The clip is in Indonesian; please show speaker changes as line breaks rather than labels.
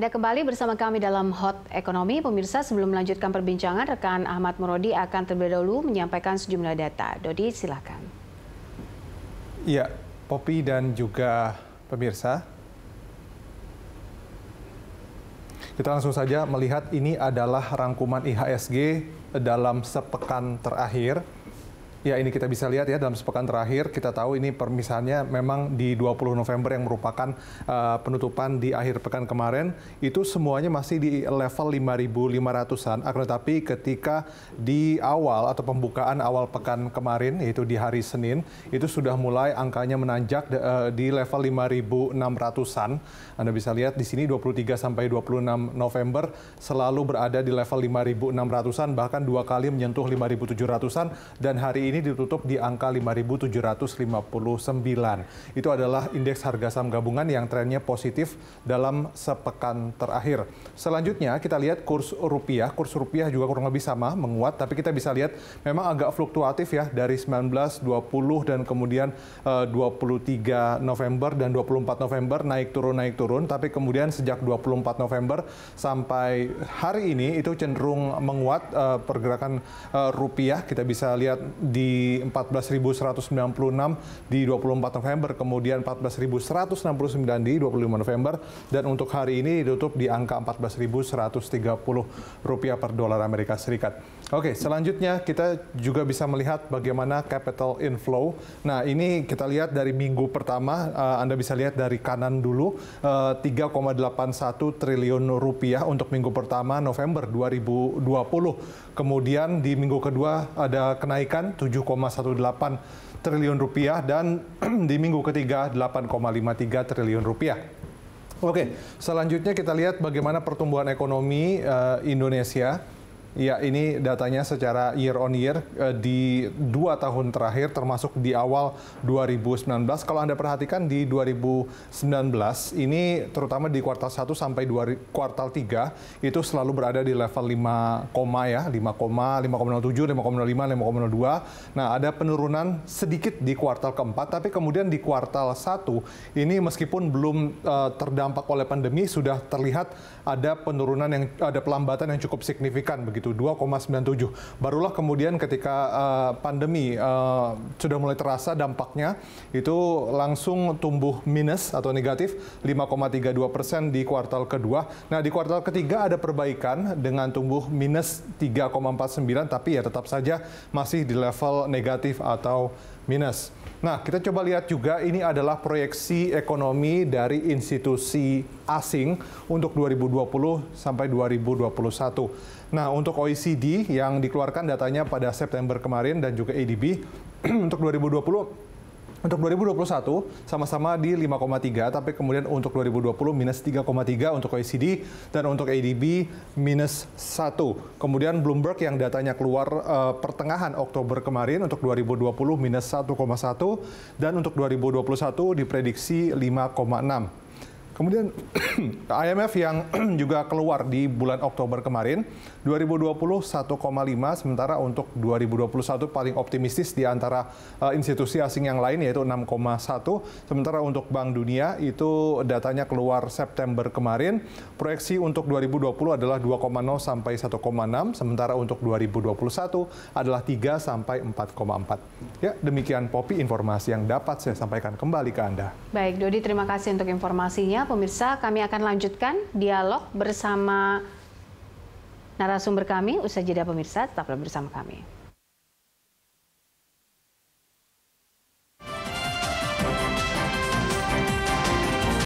Anda kembali bersama kami dalam Hot Ekonomi. Pemirsa, sebelum melanjutkan perbincangan, rekan Ahmad Murodi akan terlebih dahulu menyampaikan sejumlah data. Dodi, silakan. Iya, Popi dan juga pemirsa. Kita langsung saja melihat ini adalah rangkuman IHSG dalam sepekan terakhir. Ya ini kita bisa lihat ya dalam sepekan terakhir kita tahu ini permisahannya memang di 20 November yang merupakan uh, penutupan di akhir pekan kemarin itu semuanya masih di level 5.500-an akan tetapi ketika di awal atau pembukaan awal pekan kemarin yaitu di hari Senin itu sudah mulai angkanya menanjak uh, di level 5.600-an. Anda bisa lihat di sini 23 sampai 26 November selalu berada di level 5.600-an bahkan dua kali menyentuh 5.700-an dan hari ini ditutup di angka 5.759. Itu adalah indeks harga saham gabungan yang trennya positif dalam sepekan terakhir. Selanjutnya kita lihat kurs rupiah. Kurs rupiah juga kurang lebih sama menguat, tapi kita bisa lihat memang agak fluktuatif ya dari 19, 20 dan kemudian 23 eh, November dan 24 November naik turun naik turun, tapi kemudian sejak 24 November sampai hari ini itu cenderung menguat eh, pergerakan eh, rupiah. Kita bisa lihat di di 14.196 di 24 November, kemudian 14.169 di 25 November, dan untuk hari ini ditutup di angka 14.130 rupiah per dolar Amerika Serikat. Oke, selanjutnya kita juga bisa melihat bagaimana capital inflow. Nah, ini kita lihat dari minggu pertama, uh, Anda bisa lihat dari kanan dulu, uh, eh, 3,81 triliun rupiah untuk minggu pertama November 2020. Kemudian di minggu kedua ada kenaikan 7,18 triliun rupiah dan di minggu ketiga 8,53 triliun rupiah. Oke, selanjutnya kita lihat bagaimana pertumbuhan ekonomi uh, Indonesia. Ya, ini datanya secara year on year eh, di dua tahun terakhir, termasuk di awal 2019. Kalau Anda perhatikan di 2019, ini terutama di kuartal 1 sampai 2, kuartal 3, itu selalu berada di level 5, ya, 5, 5,05, 5,02. Nah, ada penurunan sedikit di kuartal keempat, tapi kemudian di kuartal 1, ini meskipun belum uh, terdampak oleh pandemi, sudah terlihat ada penurunan yang, ada pelambatan yang cukup signifikan begitu begitu 2,97. Barulah kemudian ketika uh, pandemi uh, sudah mulai terasa dampaknya itu langsung tumbuh minus atau negatif 5,32 persen di kuartal kedua. Nah di kuartal ketiga ada perbaikan dengan tumbuh minus 3,49 tapi ya tetap saja masih di level negatif atau minus. Nah, kita coba lihat juga ini adalah proyeksi ekonomi dari institusi asing untuk 2020 sampai 2021. Nah, untuk OECD yang dikeluarkan datanya pada September kemarin dan juga ADB untuk 2020 untuk 2021 sama-sama di 5,3 tapi kemudian untuk 2020 minus 3,3 untuk OECD dan untuk ADB minus 1. Kemudian Bloomberg yang datanya keluar uh, pertengahan Oktober kemarin untuk 2020 minus 1,1 dan untuk 2021 diprediksi 5,6. Kemudian IMF yang juga keluar di bulan Oktober kemarin, 2020 1,5 sementara untuk 2021 paling optimistis di antara uh, institusi asing yang lain yaitu 6,1 sementara untuk Bank Dunia itu datanya keluar September kemarin, proyeksi untuk 2020 adalah 2,0 sampai 1,6 sementara untuk 2021 adalah 3 sampai 4,4. Ya, demikian Popi informasi yang dapat saya sampaikan kembali ke Anda. Baik, Dodi terima kasih untuk informasinya pemirsa, kami akan lanjutkan dialog bersama narasumber kami. Usai jeda pemirsa, tetaplah bersama kami.